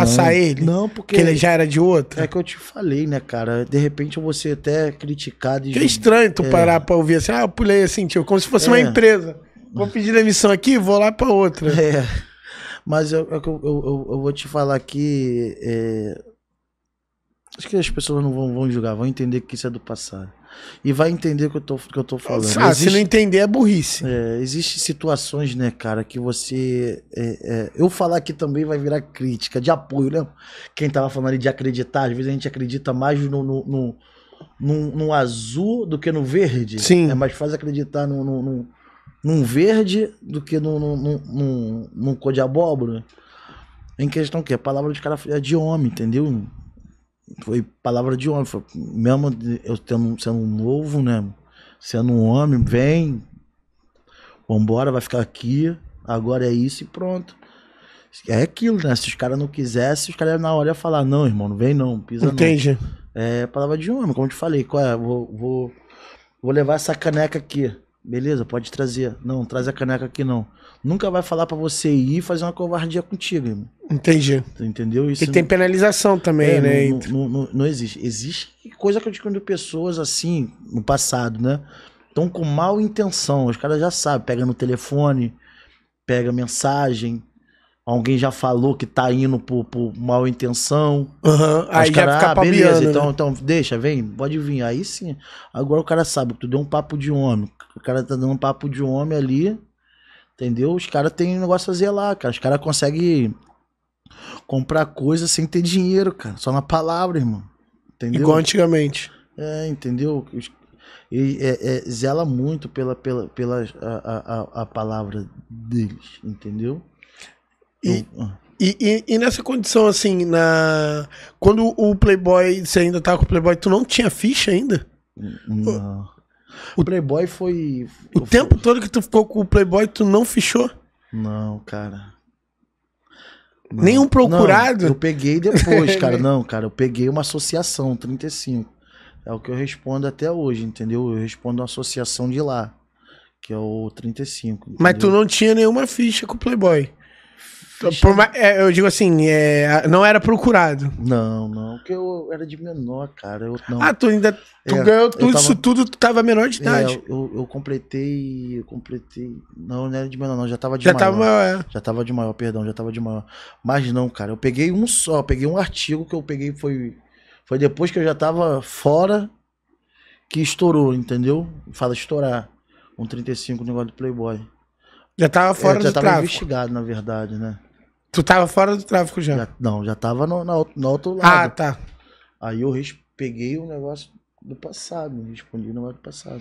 passar ele? Não, porque. Que ele já era de outro? É que eu te falei, né, cara? De repente eu vou ser até criticado. E... Que estranho tu é. parar pra ouvir assim, ah, eu pulei assim, tio, como se fosse é. uma empresa. Vou pedir demissão aqui, vou lá pra outra. É. Mas eu, é eu, eu, eu vou te falar que é, Acho que as pessoas não vão, vão julgar, vão entender que isso é do passado. E vai entender o que eu tô, que eu tô falando. Ah, existe, se não entender é burrice. É, Existem situações, né, cara, que você. É, é, eu falar aqui também vai virar crítica, de apoio, né? Quem tava falando ali de acreditar, às vezes a gente acredita mais no, no, no, no, no azul do que no verde. Sim. É mais fácil acreditar no, no, no num verde do que num, no no cor de abóbora. Em questão que? A palavra de cara é de homem, entendeu? foi palavra de homem. Foi, mesmo eu tendo, sendo novo, né? Sendo um homem, vem, vambora, vai ficar aqui, agora é isso e pronto. É aquilo, né? Se os caras não quisessem, os caras na hora iam falar, não, irmão, não vem não, pisa não. Entendi. É palavra de homem, como eu te falei, qual é? Vou, vou, vou levar essa caneca aqui. Beleza, pode trazer. Não, traz a caneca aqui não. Nunca vai falar para você ir e fazer uma covardia contigo, irmão. Entendi. Entendeu isso? E tem não... penalização também, é, né? Não, não, não, existe. Existe coisa que eu digo de pessoas assim, no passado, né? Estão com mal intenção. Os caras já sabem. Pega no telefone, pega mensagem. Alguém já falou que tá indo por, por mal intenção. Uhum. Aí cara, já fica ah, beleza, né? então, então deixa, vem, pode vir. Aí sim. Agora o cara sabe que tu deu um papo de homem o cara tá dando um papo de homem ali. Entendeu? Os caras têm um negócio a zelar, cara. Os caras conseguem comprar coisa sem ter dinheiro, cara. Só na palavra, irmão. Entendeu? Igual antigamente. É, entendeu? Ele é, é, zela muito pela, pela, pela a, a, a palavra deles, entendeu? E, Eu, ah. e, e, e, nessa condição, assim, na quando o Playboy, você ainda tá com o Playboy, tu não tinha ficha ainda? Não. O Playboy foi. O tempo fui... todo que tu ficou com o Playboy, tu não fechou? Não, cara. Não. Nenhum procurado? Não, eu peguei depois, cara. Não, cara, eu peguei uma associação, 35. É o que eu respondo até hoje, entendeu? Eu respondo a associação de lá, que é o 35. Entendeu? Mas tu não tinha nenhuma ficha com o Playboy? Por, é, eu digo assim, é, não era procurado. Não, não, porque eu era de menor, cara. Eu, não. Ah, tu ainda. Tu É, ganhou tudo isso tudo, tu tava menor de é, idade. É, eu, eu completei. Eu completei. Não, não era de menor, não. Já tava de Já maior. tava maior. é. Já tava de maior, perdão, já tava de maior. Mas não, cara, eu peguei um só, peguei um artigo que eu peguei foi foi depois que eu já tava fora que estourou, entendeu? Fala estourar. Um 35 negócio do Playboy. Já tava fora é, já do tava investigado, na verdade, né? Tu tava fora do tráfico já? já não, já tava no, na, no outro ah, lado. Ah, tá. Aí eu peguei o negócio do passado, respondi o negócio do passado.